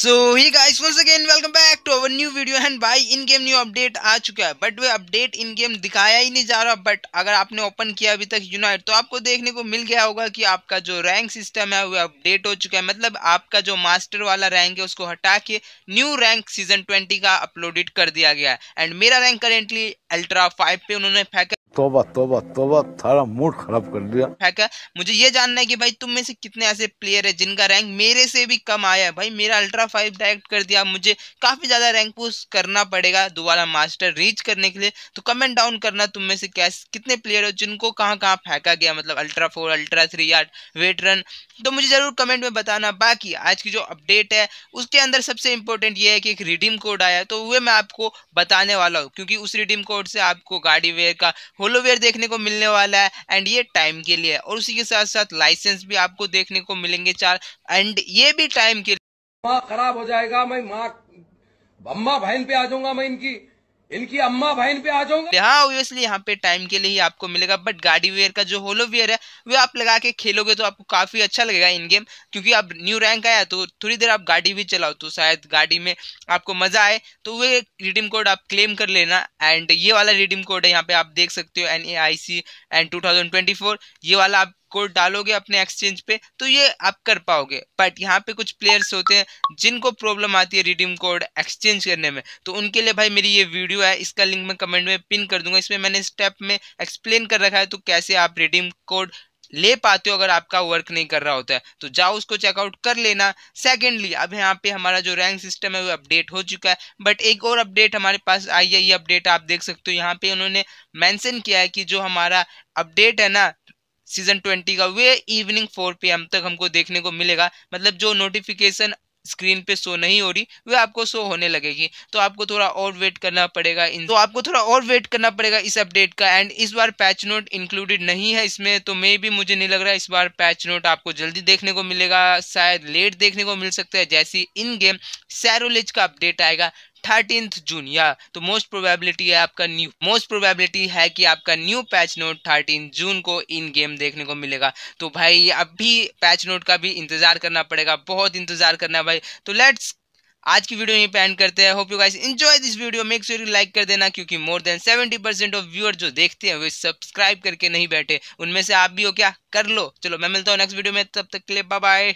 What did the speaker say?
so hi guys once again welcome back to our new video and भाई in game new update आ चुका है but वे update in game दिखाया ही नहीं जा रहा बट अगर आपने ओपन किया अभी तक यूनाइट तो आपको देखने को मिल गया होगा कि आपका जो रैंक सिस्टम है वो अपडेट हो चुका है मतलब आपका जो मास्टर वाला रैंक है उसको हटा के न्यू रैंक सीजन ट्वेंटी का अपलोडेड कर दिया गया है एंड मेरा रैंक करेंटली अल्ट्रा फाइव पे उन्होंने फेंका तोबा तोबा तोबा थारा मूड खराब कर दिया है क्या मुझे ये जानना है कि भाई तुम में से कितने ऐसे प्लेयर है जिनका रैंक मेरे से भी कम आया है भाई मेरा अल्ट्रा फाइव डायरेक्ट कर दिया मुझे काफी ज्यादा रैंक पुश करना पड़ेगा दोबारा मास्टर रीच करने के लिए तो कमेंट डाउन करना तुम में से कैसे कितने प्लेयर हो जिनको कहाँ कहाँ फेंका गया मतलब अल्ट्रा फोर अल्ट्रा थ्री या वेट रन तो मुझे जरूर कमेंट में बताना बाकी आज की जो अपडेट है उसके अंदर सबसे इंपॉर्टेंट ये है कि एक रिडीम कोड आया तो वह मैं आपको बताने वाला हूँ क्योंकि उस रिडीम कोड से आपको गाड़ी वेयर का होलोवेयर देखने को मिलने वाला है एंड ये टाइम के लिए और उसी के साथ साथ लाइसेंस भी आपको देखने को मिलेंगे चार एंड ये भी टाइम के लिए खराब हो जाएगा मैं माँ बम्मा बहन पे आ जाऊंगा मैं इनकी इनकी अम्मा बहन पे आ जाऊंगा हाँ ऑब्वियसली यहाँ पे टाइम के लिए ही आपको मिलेगा बट गाड़ी वेयर का जो होलो वेयर है वो आप लगा के खेलोगे तो आपको काफ़ी अच्छा लगेगा इन गेम क्योंकि आप न्यू रैंक आया तो थोड़ी देर आप गाड़ी भी चलाओ तो शायद गाड़ी में आपको मज़ा आए तो वे रिडीम कोड आप क्लेम कर लेना एंड ये वाला रिडीम कोड है यहाँ पे आप देख सकते हो N A I C and two thousand twenty four ये वाला आप कोड डालोगे अपने एक्सचेंज पे तो ये आप कर पाओगे बट यहाँ पे कुछ प्लेयर्स होते हैं जिनको प्रॉब्लम आती है रिडीम कोड एक्सचेंज करने में तो उनके लिए भाई मेरी ये वीडियो है इसका लिंक मैं कमेंट में पिन कर दूंगा इसमें मैंने स्टेप में एक्सप्लेन कर रखा है तो कैसे आप रिडीम कोड ले पाते हो अगर आपका वर्क नहीं कर रहा होता है तो जाओ उसको चेकआउट कर लेना सेकेंडली अब यहाँ पे हमारा जो रैंक सिस्टम है वो अपडेट हो चुका है बट एक और अपडेट हमारे पास आई है ये अपडेट आप देख सकते हो यहाँ पे उन्होंने मेंशन किया है कि जो हमारा अपडेट है ना सीजन ट्वेंटी का वे इवनिंग फोर पी तक हमको देखने को मिलेगा मतलब जो नोटिफिकेशन स्क्रीन पे शो नहीं हो रही वे आपको शो होने लगेगी तो आपको थोड़ा और वेट करना पड़ेगा इन तो आपको थोड़ा और वेट करना पड़ेगा इस अपडेट का एंड इस बार पैच नोट इंक्लूडेड नहीं है इसमें तो मे भी मुझे नहीं लग रहा है इस बार पैच नोट आपको जल्दी देखने को मिलेगा शायद लेट देखने को मिल सकता है जैसी इन गेम सैरोलेज का अपडेट आएगा थर्टीन जून या तो मोस्ट प्रोबेबिलिटी है आपका न्यू मोस्ट प्रोबेबिलिटी है कि आपका new patch note thirteen June को इन गेम देखने को मिलेगा तो भाई अब भी पैच नोट का भी इंतजार करना पड़ेगा बहुत इंतजार करना है भाई तो लेट्स आज की वीडियो यहीं पे एंड करते हैं hope you guys enjoy this video make sure like कर देना क्योंकि more than seventy percent of viewer जो देखते हैं वे सब्सक्राइब करके नहीं बैठे उनमें से आप भी हो क्या कर लो चलो मैं मिलता हूँ नेक्स्ट वीडियो में तब तक के लिए बाय बाय